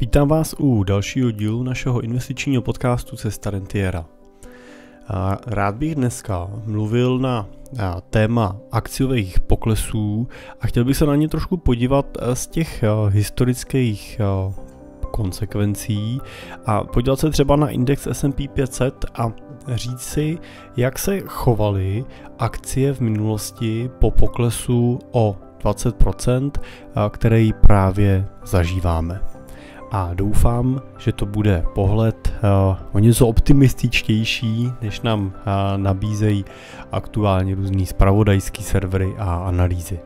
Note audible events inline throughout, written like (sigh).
Vítám vás u dalšího dílu našeho investičního podcastu Cesta Rentiera. Rád bych dneska mluvil na téma akciových poklesů a chtěl bych se na ně trošku podívat eh, z těch eh, historických eh, konsekvencí a podívat se třeba na index S&P 500 a říct si, jak se chovaly akcie v minulosti po poklesu o 20%, který právě zažíváme a doufám, že to bude pohled eh, o něco optimističtější, než nám eh, nabízejí aktuálně různý spravodajský servery a analýzy.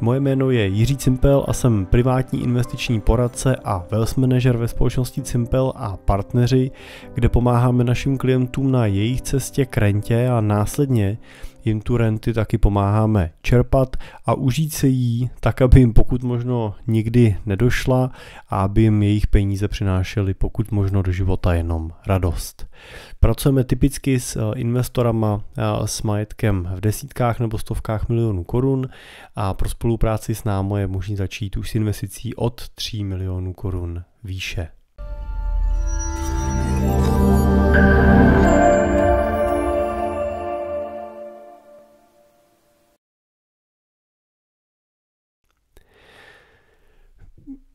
Moje jméno je Jiří Cimpel a jsem privátní investiční poradce a wealth manager ve společnosti Cimpel a partneři, kde pomáháme našim klientům na jejich cestě k rentě a následně jim tu renty taky pomáháme čerpat a užít se jí tak, aby jim pokud možno nikdy nedošla a aby jim jejich peníze přinášely pokud možno do života jenom radost. Pracujeme typicky s eh, investorama eh, s majetkem v desítkách nebo stovkách milionů korun a pro spolupráci s námi je možné začít už s investicí od 3 milionů korun výše.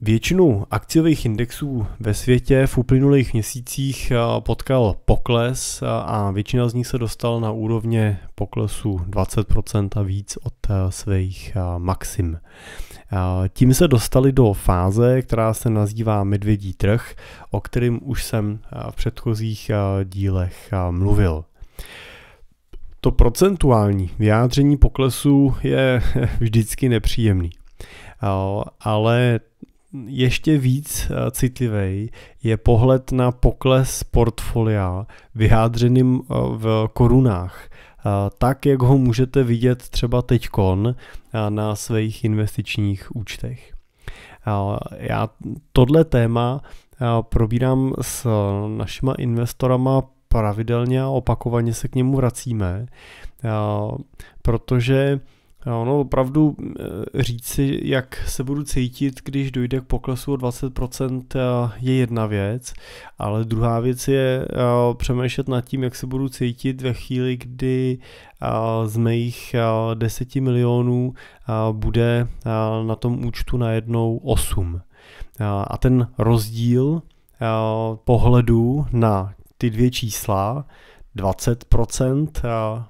Většinu akciových indexů ve světě v uplynulých měsících eh, potkal pokles eh, a většina z nich se dostal na úrovně poklesu 20% a víc od eh, svých maxim. Tím se dostali do fáze, která se nazývá medvědí trh, o kterým už jsem v předchozích dílech mluvil. To procentuální vyjádření poklesu je (laughs) vždycky nepříjemný. Ale ještě víc eh, citlivý je pohled na pokles portfolia vyhádřeným eh, v korunách. Eh, tak, jak ho můžete vidět třeba teďkon na svých investičních účtech. Já tohle téma probírám s našima investorama pravidelně a opakovaně se k němu vracíme, protože Ono opravdu e, říci, jak se budu cítit, když dojde k poklesu o 20%, e, je jedna věc, ale druhá věc je e, přemýšlet nad tím, jak se budu cítit ve chvíli, kdy z mých 10 milionů bude na tom účtu najednou 8. A ten rozdíl pohledu na ty dvě čísla, 20%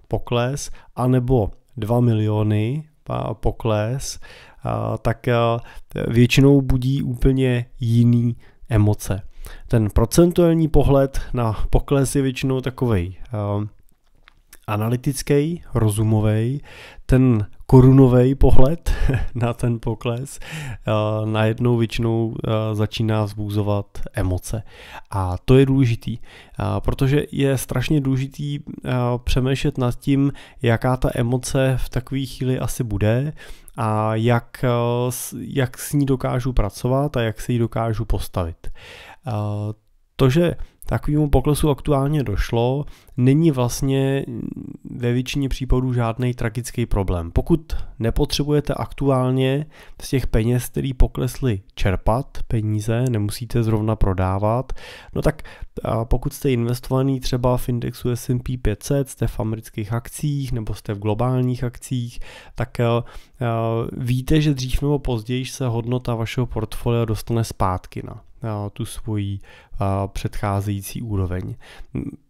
pokles, anebo 2 miliony pokles, tak většinou budí úplně jiný emoce. Ten procentuální pohled na pokles je většinou takovej analytický, rozumový, ten korunový pohled (laughs) na ten pokles eh, najednou většinou eh, začíná vzbuzovat emoce. A to je důležitý, eh, protože je strašně důležitý přemýšlet nad tím, jaká ta emoce v takové chvíli asi bude a jak, jak s ní dokážu pracovat a jak se jí dokážu postavit. To, že takovému poklesu aktuálně došlo, není vlastně ve většině případů žádný tragický problém. Pokud nepotřebujete aktuálně z těch peněz, které poklesly, čerpat peníze, nemusíte zrovna prodávat, no tak pokud jste investovaný třeba v indexu S&P 500, jste v amerických akcích nebo jste v globálních akcích, tak e, e, víte, že dřív nebo později se hodnota vašeho portfolia dostane zpátky na tu svoji předcházející úroveň.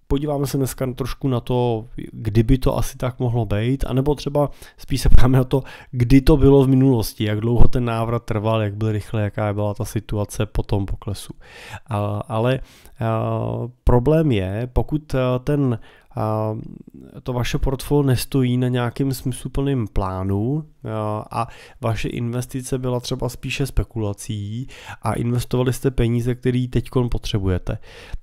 Podíváme se dneska trošku na to, kdyby to asi tak mohlo být, anebo třeba spíš se ptáme na to, kdy to bylo v minulosti, jak dlouho ten návrat trval, jak byl rychle, jaká byla ta situace po tom poklesu. Ale problém je, pokud ten to vaše portfolio nestojí na nějakým smysluplným plánu a vaše investice byla třeba spíše spekulací a investovali jste peníze, které teď potřebujete.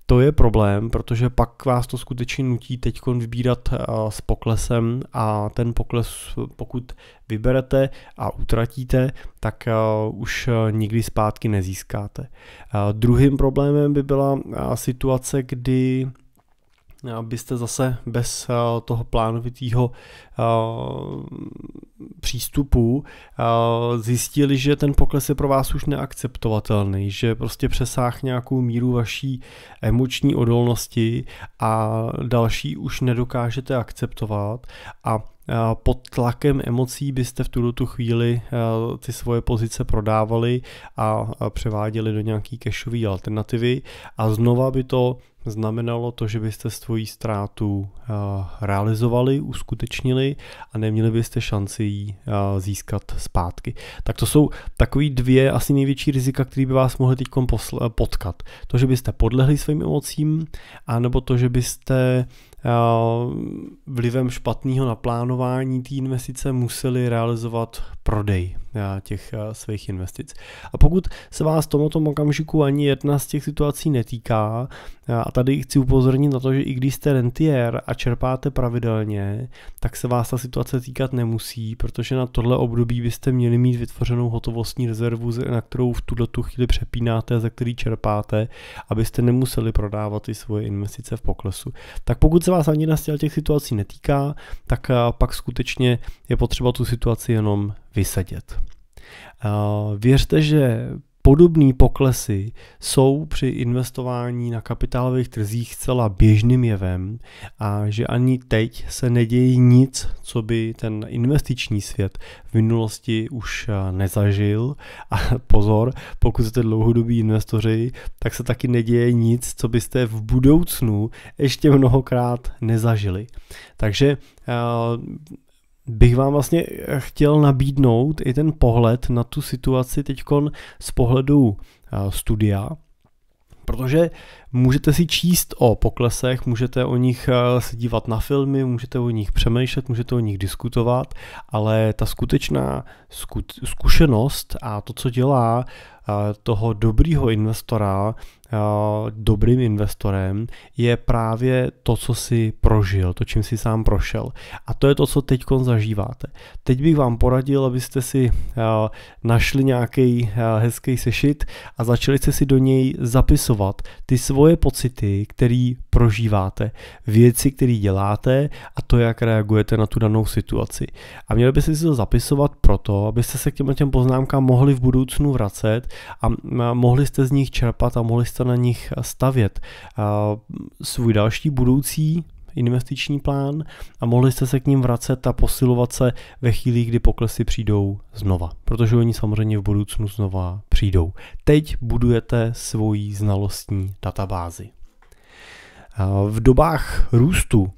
To je problém, protože pak vás to skutečně nutí teď vybírat eh, s poklesem a ten pokles, pokud vyberete a utratíte, tak eh, už eh, nikdy zpátky nezískáte. Druhým problémem by byla situace, kdy abyste zase bez eh, toho plánovitého eh, přístupu eh, zjistili, že ten pokles je pro vás už neakceptovatelný, že prostě přesáh nějakou míru vaší emoční odolnosti a další už nedokážete akceptovat a pod tlakem emocí byste v tuto tu chvíli ty svoje pozice prodávali a převáděli do nějaký cashové alternativy a znova by to znamenalo to, že byste svoji ztrátu uh, realizovali, uskutečnili a neměli byste šanci ji uh, získat zpátky. Tak to jsou takový dvě asi největší rizika, které by vás mohly teď potkat. To, že byste podlehli svým emocím, anebo to, že byste Eh, vlivem špatného naplánování té investice museli realizovat prodej eh, těch eh, svých investic. A pokud se vás tomto okamžiku ani jedna z těch situací netýká, a tady chci upozornit na to, že i když jste rentier a čerpáte pravidelně, tak se vás ta situace týkat nemusí, protože na tohle období byste měli mít vytvořenou hotovostní rezervu, na kterou v tuto tu chvíli přepínáte a za který čerpáte, abyste nemuseli prodávat ty svoje investice v poklesu. Tak pokud se vás ani na z těch situací netýká, tak eh, pak skutečně je potřeba tu situaci jenom vysadit. Eh, věřte, že Podobné poklesy jsou při investování na kapitálových trzích zcela běžným jevem a že ani teď se neděje nic, co by ten investiční svět v minulosti už eh, nezažil. A (laughs) pozor, pokud jste dlouhodobí investoři, tak se taky neděje nic, co byste v budoucnu ještě mnohokrát nezažili. Takže eh, bych vám vlastně eh, chtěl nabídnout i ten pohled na tu situaci teď z pohledu eh, studia, protože můžete si číst o poklesech, můžete o nich eh, se dívat na filmy, můžete o nich přemýšlet, můžete o nich diskutovat, ale ta skutečná zkušenost a to, co dělá Eh, toho dobrýho investora eh, dobrým investorem je právě to, co si prožil, to, čím si sám prošel. A to je to, co teď zažíváte. Teď bych vám poradil, abyste si eh, našli nějaký hezký sešit a začali jste si do něj zapisovat ty svoje pocity, které prožíváte, věci, které děláte a to, jak reagujete na tu danou situaci. A měli byste si to zapisovat proto, abyste se k těm, těm poznámkám mohli v budoucnu vracet a mohli jste z nich čerpat a mohli jste na nich stavět svůj další budoucí investiční plán a mohli jste se k ním vracet a posilovat se ve chvíli, kdy poklesy přijdou znova, protože oni samozřejmě v budoucnu znova přijdou. Teď budujete svoji znalostní databázi. V dobách růstu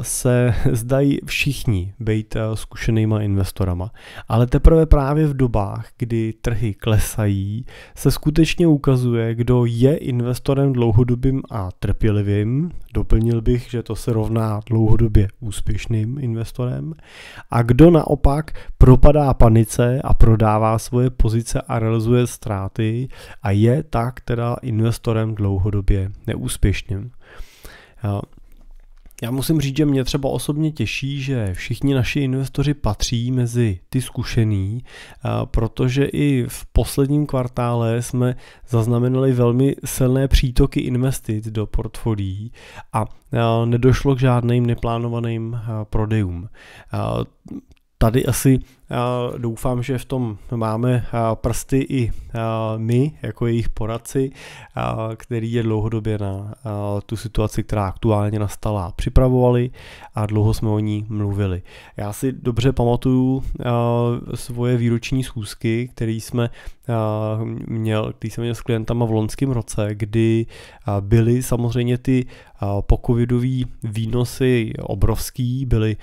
se (laughs) zdají všichni být zkušenýma investorama. Ale teprve právě v dobách, kdy trhy klesají, se skutečně ukazuje, kdo je investorem dlouhodobým a trpělivým. Doplnil bych, že to se rovná dlouhodobě úspěšným investorem. A kdo naopak propadá panice a prodává svoje pozice a realizuje ztráty a je tak teda investorem dlouhodobě neúspěšným. Já musím říct, že mě třeba osobně těší, že všichni naši investoři patří mezi ty zkušený, eh, protože i v posledním kvartále jsme zaznamenali velmi silné přítoky investic do portfolií a eh, nedošlo k žádným neplánovaným eh, prodejům. Tady asi Doufám, že v tom máme prsty i my, jako jejich poradci, který je dlouhodobě na tu situaci, která aktuálně nastala, připravovali a dlouho jsme o ní mluvili. Já si dobře pamatuju svoje výroční schůzky, který jsme měl, který jsem měl s klientama v loňském roce, kdy byly samozřejmě ty pokovidové výnosy obrovský, byly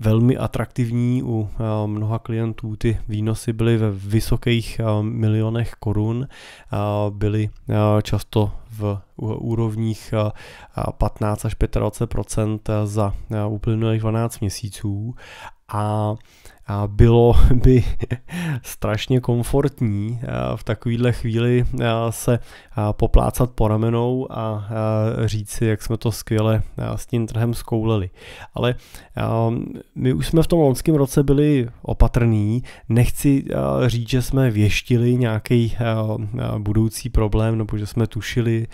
velmi atraktivní u Eh, mnoha klientů ty výnosy byly ve vysokých eh, milionech korun, eh, byly často v úrovních 15 až 25 za uplynulých 12 měsíců a a bylo (laughs) by strašně komfortní eh, v takovýhle chvíli eh, se eh, poplácat po ramenou a říct si, jak jsme to skvěle s tím trhem zkouleli. Ale ehm, my už jsme v tom loňském roce byli opatrní, nechci říct, že jsme věštili nějaký budoucí problém, nebo že jsme tušili,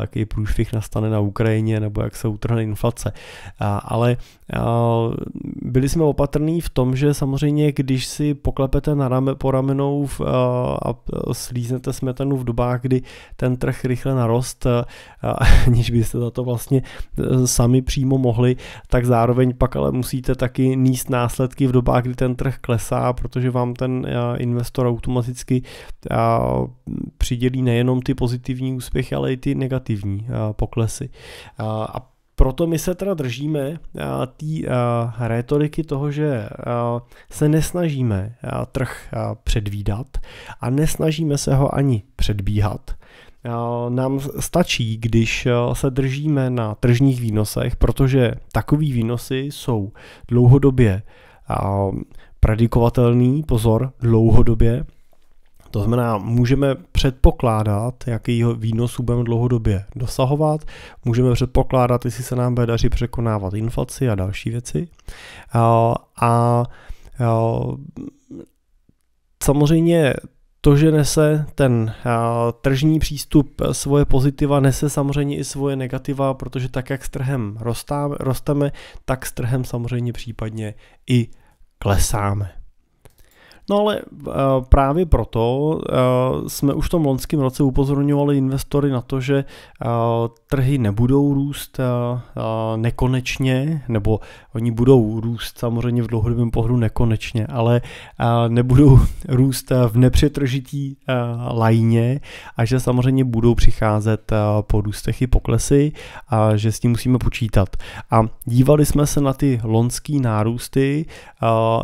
jaký průšvih nastane na Ukrajině, nebo jak se utrhne inflace. Ale byli jsme opatrní v tom, že samozřejmě, když si poklepete na rame, po ramenou v, eh, a slíznete smetanu v dobách, kdy ten trh rychle narost, eh, (laughs) aniž byste za to vlastně eh, sami přímo mohli, tak zároveň pak ale musíte taky níst následky v dobách, kdy ten trh klesá, protože vám ten investor automaticky přidělí nejenom ty pozitivní úspěchy, ale i ty negativní poklesy. A proto my se teda držíme eh, té eh, retoriky toho, že eh, se nesnažíme trh předvídat a nesnažíme se ho ani předbíhat. Nám stačí, když se držíme na tržních výnosech, protože takový výnosy jsou dlouhodobě predikovatelný, pozor, dlouhodobě, to znamená, můžeme předpokládat, jaký výnosu budeme dlouhodobě dosahovat, můžeme předpokládat, jestli se nám bude daří překonávat inflaci a další věci. A, a, a samozřejmě to, že nese ten a, tržní přístup svoje pozitiva, nese samozřejmě i svoje negativa, protože tak, jak s trhem rostáme, rosteme, tak s trhem samozřejmě případně i klesáme. No ale eh, právě proto eh, jsme už v tom loňském roce upozorňovali investory na to, že eh, trhy nebudou růst nekonečně, nebo oni budou růst samozřejmě v dlouhodobém pohledu nekonečně, ale nebudou (laughs) růst v nepřetržitý lajně a že samozřejmě budou přicházet po růstech i poklesy a že s tím musíme počítat. A dívali jsme se na ty lonský nárůsty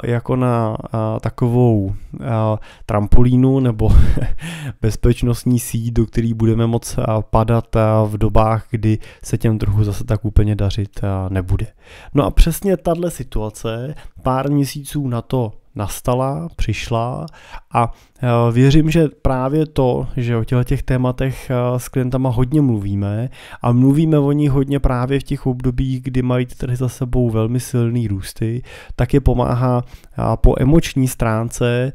jako na takovou nějakou eh, trampolínu nebo (laughs) bezpečnostní síť, do který budeme moc eh, padat eh, v dobách, kdy se těm trhu zase tak úplně dařit nebude. No a přesně tahle situace pár měsíců na to nastala, přišla a eh, věřím, že právě to, že o těchto těch tématech eh, s klientama hodně mluvíme a mluvíme o nich hodně právě v těch obdobích, kdy mají ty trhy za sebou velmi silný růsty, tak je pomáhá eh, po emoční stránce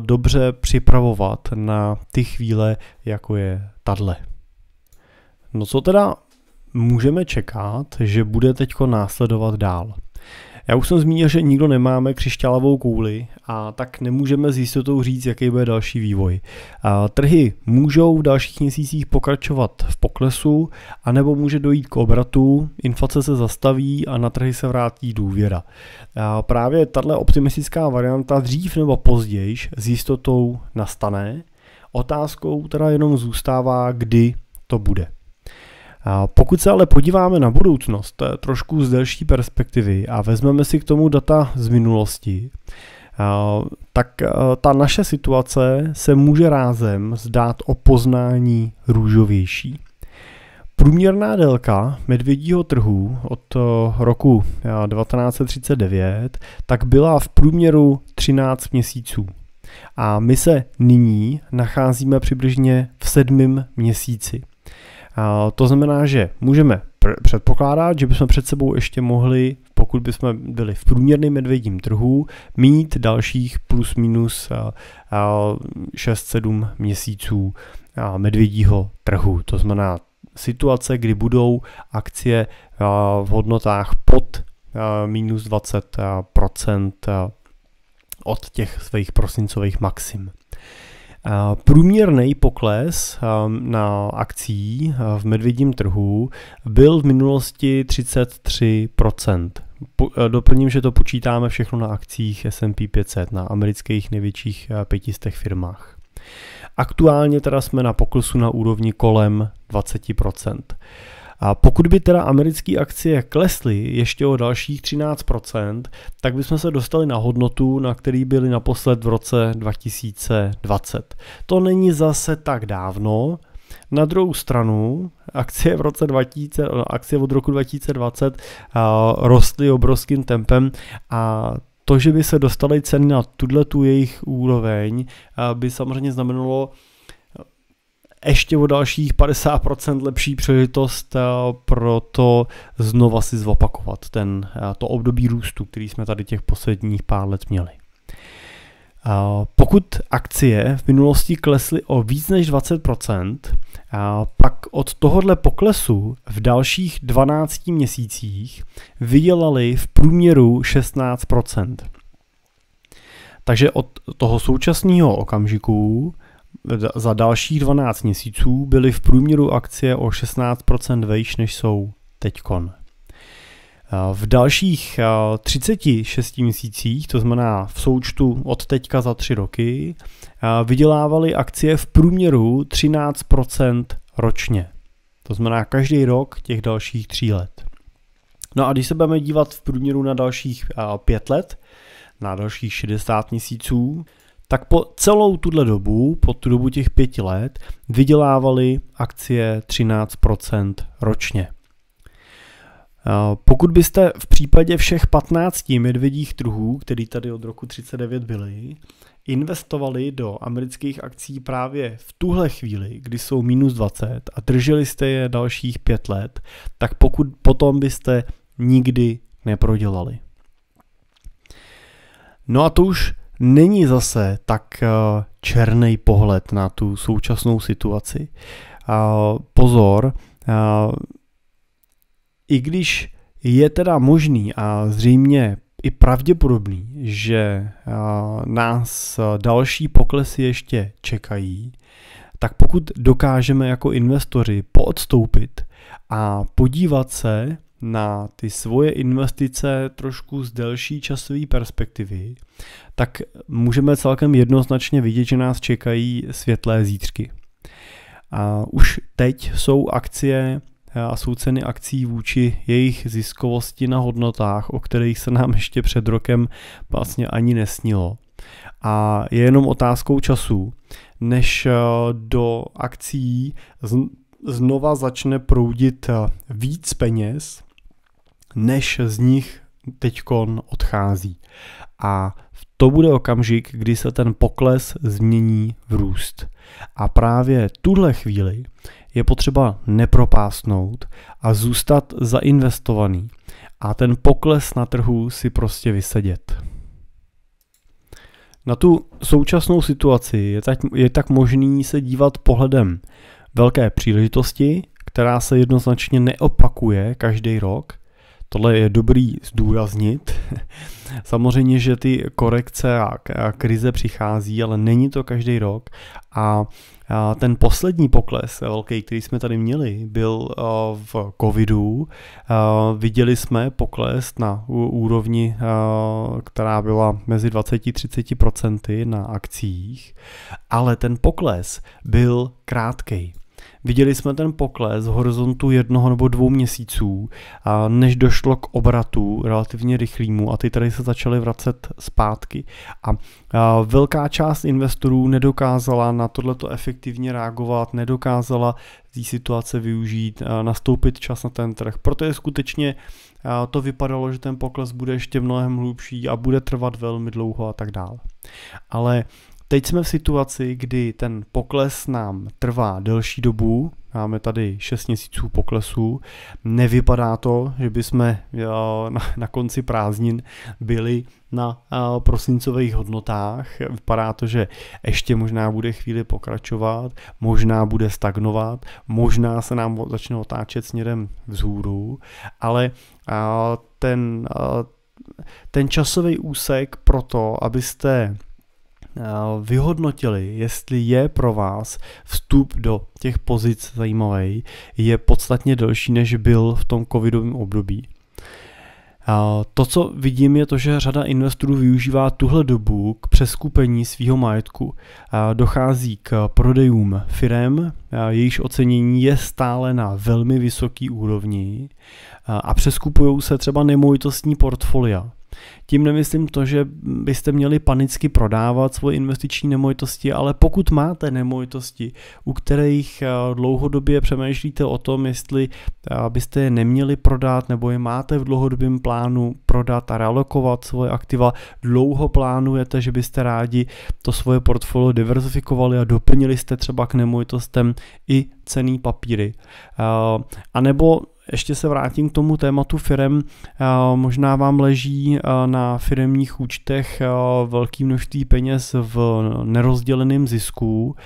dobře připravovat na ty chvíle, jako je tadle. No co teda můžeme čekat, že bude teďko následovat dál? Já už jsem zmínil, že nikdo nemáme křišťálovou kouli a tak nemůžeme s jistotou říct, jaký bude další vývoj. A trhy můžou v dalších měsících pokračovat v poklesu, anebo může dojít k obratu, inflace se zastaví a na trhy se vrátí důvěra. A právě tato optimistická varianta dřív nebo později s jistotou nastane. Otázkou teda jenom zůstává, kdy to bude pokud se ale podíváme na budoucnost trošku z delší perspektivy a vezmeme si k tomu data z minulosti, tak e, ta naše situace se může rázem zdát o poznání růžovější. Průměrná délka medvědího trhu od e, roku 1939 e, tak byla v průměru 13 měsíců. A my se nyní nacházíme přibližně v sedmém měsíci. To znamená, že můžeme pr- předpokládat, že bychom před sebou ještě mohli, pokud bychom byli v průměrném medvědím trhu, mít dalších plus minus 6-7 měsíců medvědího trhu. To znamená situace, kdy budou akcie v hodnotách pod minus 20% od těch svých prosincových maxim. Eh, průměrný pokles ehm, na akcí eh, v medvědím trhu byl v minulosti 33%. Eh, doplním, že to počítáme všechno na akcích S&P 500, na amerických největších 500 firmách. Aktuálně teda jsme na poklesu na úrovni kolem 20%. A pokud by teda americké akcie klesly ještě o dalších 13%, tak bychom se dostali na hodnotu, na který byly naposled v roce 2020. To není zase tak dávno, na druhou stranu, akcie v roce 2000, akcie od roku 2020 a, eh, rostly obrovským tempem a to, že by se dostaly ceny na tuhle tu jejich úroveň, eh, by samozřejmě znamenalo ještě o dalších 50% lepší příležitost eh, pro to znova si zopakovat ten, eh, to období růstu, který jsme tady těch posledních pár let měli. Eh, pokud akcie v minulosti klesly o víc než 20%, pak od tohohle poklesu v dalších 12 měsících vydělali v průměru 16%. Takže od toho současného okamžiku za dalších 12 měsíců byly v průměru akcie o 16% vejš, než jsou teďkon. V dalších 36 měsících, to znamená v součtu od teďka za 3 roky, vydělávaly akcie v průměru 13% ročně. To znamená každý rok těch dalších 3 let. No a když se budeme dívat v průměru na dalších 5 let, na dalších 60 měsíců, tak po celou tuhle dobu, po tu dobu těch pěti let, vydělávali akcie 13% ročně. Eh, pokud byste v případě všech 15 medvědích druhů, který tady od roku 39 byly, investovali do amerických akcí právě v tuhle chvíli, kdy jsou minus 20 a drželi jste je dalších 5 let, tak pokud potom byste nikdy neprodělali. No a to už není zase tak eh, černý pohled na tu současnou situaci. Pozor, eh, i když je teda možný a zřejmě i pravděpodobný, že eh, nás další poklesy ještě čekají, tak pokud dokážeme jako investoři poodstoupit a podívat se na ty svoje investice trošku z delší časové perspektivy, tak můžeme celkem jednoznačně vidět, že nás čekají světlé zítřky. A už teď jsou akcie eh, a jsou ceny akcí vůči jejich ziskovosti na hodnotách, o kterých se nám ještě před rokem vlastně ani nesnilo. A je jenom otázkou času, než eh, do akcí znova začne proudit eh, víc peněz, než z nich teďkon odchází. A to bude okamžik, kdy se ten pokles změní v růst. A právě tuhle chvíli je potřeba nepropásnout a zůstat zainvestovaný a ten pokles na trhu si prostě vysedět. Na tu současnou situaci je tak, je tak možný se dívat pohledem velké příležitosti, která se jednoznačně neopakuje každý rok, Tohle je dobrý zdůraznit. (laughs) Samozřejmě, že ty korekce a krize přichází, ale není to každý rok. A ten poslední pokles velký, který jsme tady měli, byl v covidu. Viděli jsme pokles na úrovni, která byla mezi 20-30% na akcích, ale ten pokles byl krátký. Viděli jsme ten pokles v horizontu jednoho nebo dvou měsíců, a než došlo k obratu relativně rychlýmu a ty tady se začaly vracet zpátky. A, velká část investorů nedokázala na tohleto efektivně reagovat, nedokázala z té situace využít, nastoupit čas na ten trh, protože skutečně to vypadalo, že ten pokles bude ještě mnohem hlubší a bude trvat velmi dlouho a tak dále. Ale Teď jsme v situaci, kdy ten pokles nám trvá delší dobu, máme tady 6 měsíců poklesů, nevypadá to, že bychom eh, na konci prázdnin byli na eh, prosincových hodnotách, vypadá to, že ještě možná bude chvíli pokračovat, možná bude stagnovat, možná se nám začne otáčet směrem vzhůru, ale eh, ten, ten časový úsek pro to, abyste Eh, vyhodnotili, jestli je pro vás vstup do těch pozic zajímavý, je podstatně delší, než byl v tom covidovém období. To, co vidím, je to, že řada investorů využívá tuhle dobu k přeskupení svého majetku. Dochází k prodejům firem, jejichž ocenění je stále na velmi vysoké úrovni a přeskupují se třeba nemovitostní portfolia. Tím nemyslím to, že byste měli panicky prodávat svoje investiční nemovitosti, ale pokud máte nemovitosti, u kterých eh, dlouhodobě přemýšlíte o tom, jestli eh, byste je neměli prodat nebo je máte v dlouhodobém plánu prodat a realokovat svoje aktiva, dlouho plánujete, že byste rádi to svoje portfolio diverzifikovali a doplnili jste třeba k nemovitostem i cený papíry. Eh, a nebo ještě se vrátím k tomu tématu firem. Eh, možná vám leží eh, na firemních účtech eh, velký množství peněz v nerozděleném zisku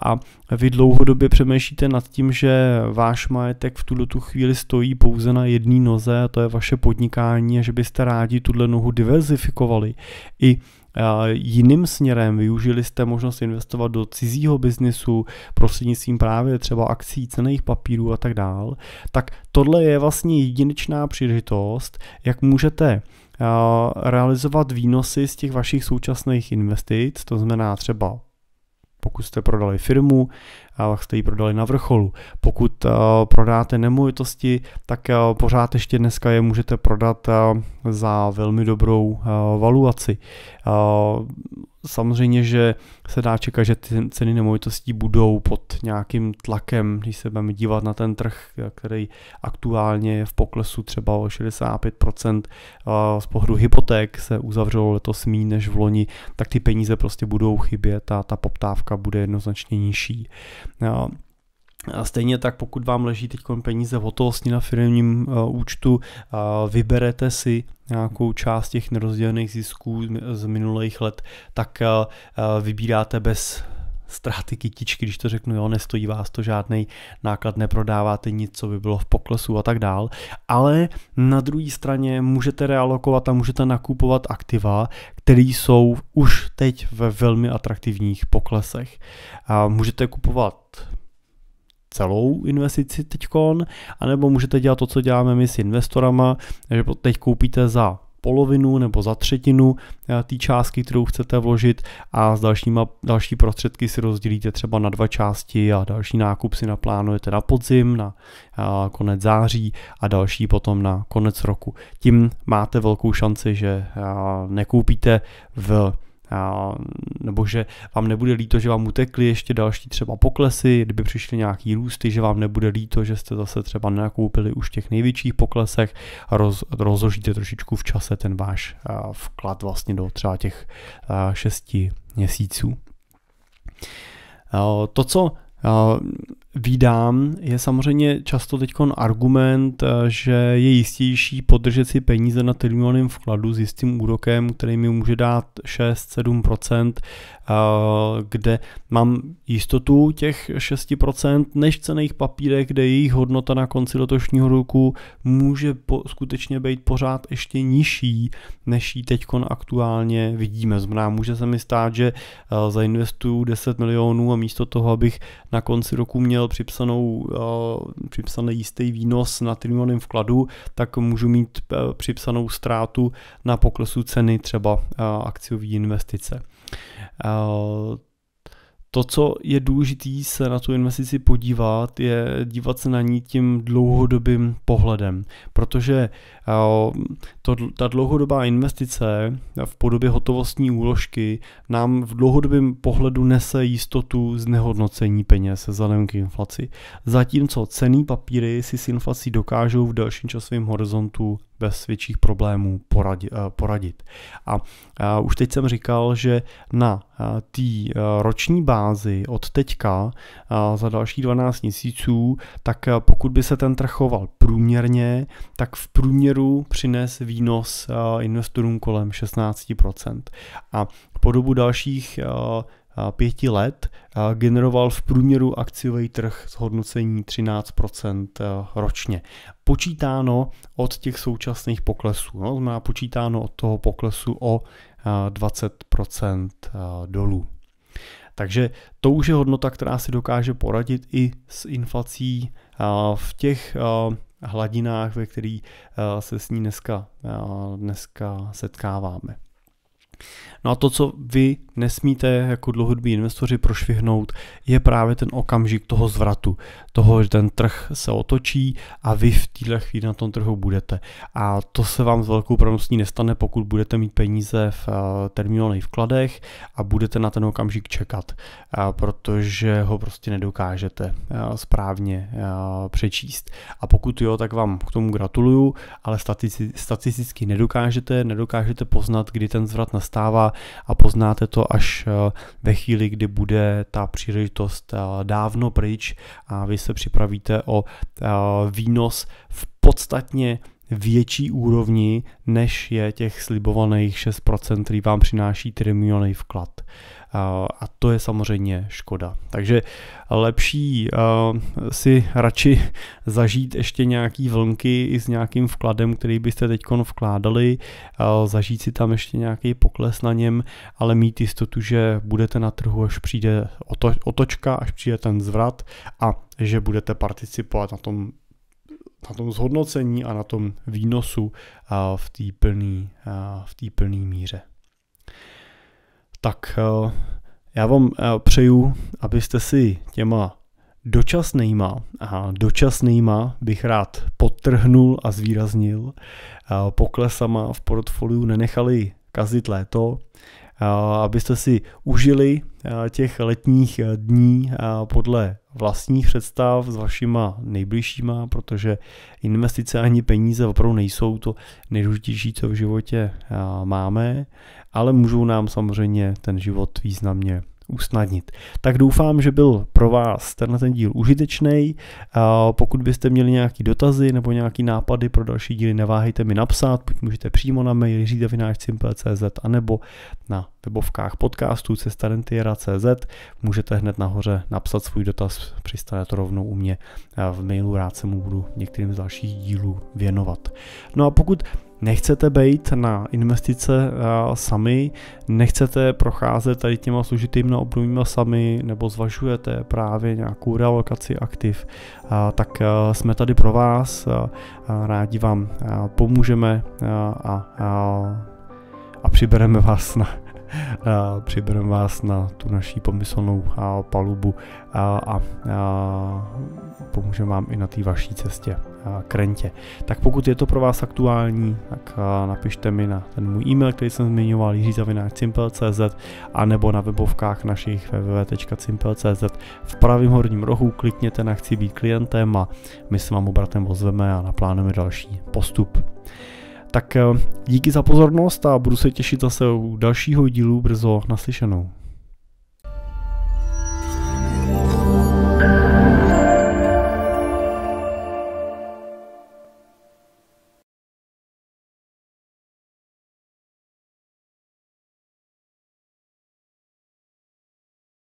a vy dlouhodobě přemýšlíte nad tím, že váš majetek v tuto tu chvíli stojí pouze na jedné noze, a to je vaše podnikání a že byste rádi tuhle nohu diverzifikovali. I jiným směrem, využili jste možnost investovat do cizího biznisu prostřednictvím právě třeba akcí, cených papírů a tak dál, tak tohle je vlastně jedinečná příležitost, jak můžete realizovat výnosy z těch vašich současných investic, to znamená třeba pokud jste prodali firmu, tak jste ji prodali na vrcholu. Pokud eh, prodáte nemovitosti, tak eh, pořád ještě dneska je můžete prodat eh, za velmi dobrou valuaci. Samozřejmě, že se dá čekat, že ty ceny nemovitostí budou pod nějakým tlakem, když se budeme dívat na ten trh, který aktuálně je v poklesu třeba o 65%, z pohledu hypoték se uzavřelo letos míň než v loni, tak ty peníze prostě budou chybět a ta poptávka bude jednoznačně nižší. A stejně tak, pokud vám leží teď peníze v hotovosti na firmním eh, účtu, eh, vyberete si nějakou část těch nerozdělených zisků z minulých let, tak eh, vybíráte bez ztráty kytičky, když to řeknu, jo, nestojí vás to žádný náklad, neprodáváte nic, co by bylo v poklesu a tak dál. Ale na druhé straně můžete realokovat a můžete nakupovat aktiva, které jsou už teď ve velmi atraktivních poklesech. A můžete kupovat celou investici teďkon, anebo můžete dělat to, co děláme my s investorama, že teď koupíte za polovinu nebo za třetinu eh, té částky, kterou chcete vložit a s dalšíma, další prostředky si rozdělíte třeba na dva části a další nákup si naplánujete na podzim, na eh, konec září a další potom na konec roku. Tím máte velkou šanci, že eh, nekoupíte v nebo že vám nebude líto, že vám utekly ještě další třeba poklesy, kdyby přišly nějaký růsty, že vám nebude líto, že jste zase třeba nakoupili už těch největších poklesech a roz, rozložíte trošičku v čase ten váš vklad vlastně do třeba těch šesti měsíců. To, co výdám, je samozřejmě často teď argument, eh, že je jistější podržet si peníze na termínovém vkladu s jistým úrokem, který mi může dát 6-7%, eh, kde mám jistotu těch 6%, než cených papírek, kde jejich hodnota na konci letošního roku může po, skutečně být pořád ještě nižší, než ji teď aktuálně vidíme. Znamená, může se mi stát, že eh, zainvestuju 10 milionů a místo toho, abych na konci roku měl měl připsanou, eh, připsaný jistý výnos na trilionovém vkladu, tak můžu mít eh, připsanou ztrátu na poklesu ceny třeba eh, akciové investice to, co je důležité se na tu investici podívat, je dívat se na ní tím dlouhodobým pohledem, protože to, ta dlouhodobá investice v podobě hotovostní úložky nám v dlouhodobém pohledu nese jistotu znehodnocení peněz vzhledem k inflaci. Zatímco cený papíry si s inflací dokážou v dalším časovém horizontu bez větších problémů eh, poradit. A už teď jsem říkal, že na eh, té eh, roční bázi od teďka za další 12 měsíců, tak pokud by se ten trh choval průměrně, tak v průměru přines výnos investorům kolem 16%. A po dobu dalších pěti let generoval v průměru akciový trh s hodnocení 13 ročně. Počítáno od těch současných poklesů, no, znamená počítáno od toho poklesu o 20 dolů. Takže to už je hodnota, která si dokáže poradit i s inflací v těch hladinách, ve kterých se s ní dneska, dneska setkáváme. No a to, co vy nesmíte jako dlouhodobí investoři prošvihnout, je právě ten okamžik toho zvratu, toho, že ten trh se otočí a vy v téhle chvíli na tom trhu budete. A to se vám s velkou pravděpodobností nestane, pokud budete mít peníze v eh, termínových vkladech a budete na ten okamžik čekat, eh, protože ho prostě nedokážete eh, správně přečíst. A pokud jo, tak vám k tomu gratuluju, ale statisticky nedokážete, nedokážete poznat, kdy ten zvrat nastane stává a poznáte to až eh, ve chvíli, kdy bude ta příležitost eh, dávno pryč a vy se připravíte o eh, výnos v podstatně větší úrovni, než je těch slibovaných 6%, který vám přináší trimionový vklad. A to je samozřejmě škoda. Takže lepší si radši (laughs) zažít ještě nějaký vlnky i s nějakým vkladem, který byste teď vkládali, zažít si tam ještě nějaký pokles na něm, ale mít jistotu, že budete na trhu, až přijde otočka, až přijde ten zvrat a že budete participovat na tom na tom zhodnocení a na tom výnosu v té plný, v plný míře. Tak eh, já vám eh, přeju, abyste si těma dočasnýma, a dočasnýma bych rád podtrhnul a zvýraznil, eh, poklesama v portfoliu nenechali kazit léto, abyste si užili těch letních e, dní podle vlastních představ s vašima nejbližšíma, protože investice ani peníze opravdu nejsou to nejdůležitější, co v životě máme, ale můžou nám samozřejmě ten život významně usnadnit. Tak doufám, že byl pro vás tenhle ten díl užitečný. Pokud byste měli nějaké dotazy nebo nějaké nápady pro další díly, neváhejte mi napsat, buď můžete přímo na mail řídavináčcimple.cz anebo na webovkách podcastu cestarentiera.cz můžete hned nahoře napsat svůj dotaz, přistane to rovnou u mě v mailu, rád se mu budu některým z dalších dílů věnovat. No a pokud nechcete být na investice eh, sami, nechcete procházet tady těma složitýma obdobíma sami, nebo zvažujete právě nějakou realokaci aktiv, eh, tak eh, jsme tady pro vás, rádi vám pomůžeme a, a, a přibereme vás na, přibereme vás na tu naší pomyslnou palubu a pomůžeme vám i na té vaší cestě k rentě. Tak pokud je to pro vás aktuální, tak napište mi na ten můj e-mail, který jsem zmiňoval, jiřizavináčcimpel.cz a nebo na webovkách našich www.cimpel.cz v pravém horním rohu klikněte na chci být klientem a my se vám obratem ozveme a naplánujeme další postup. Tak eh, díky za pozornost a budu se těšit zase u dalšího dílu brzo naslyšenou.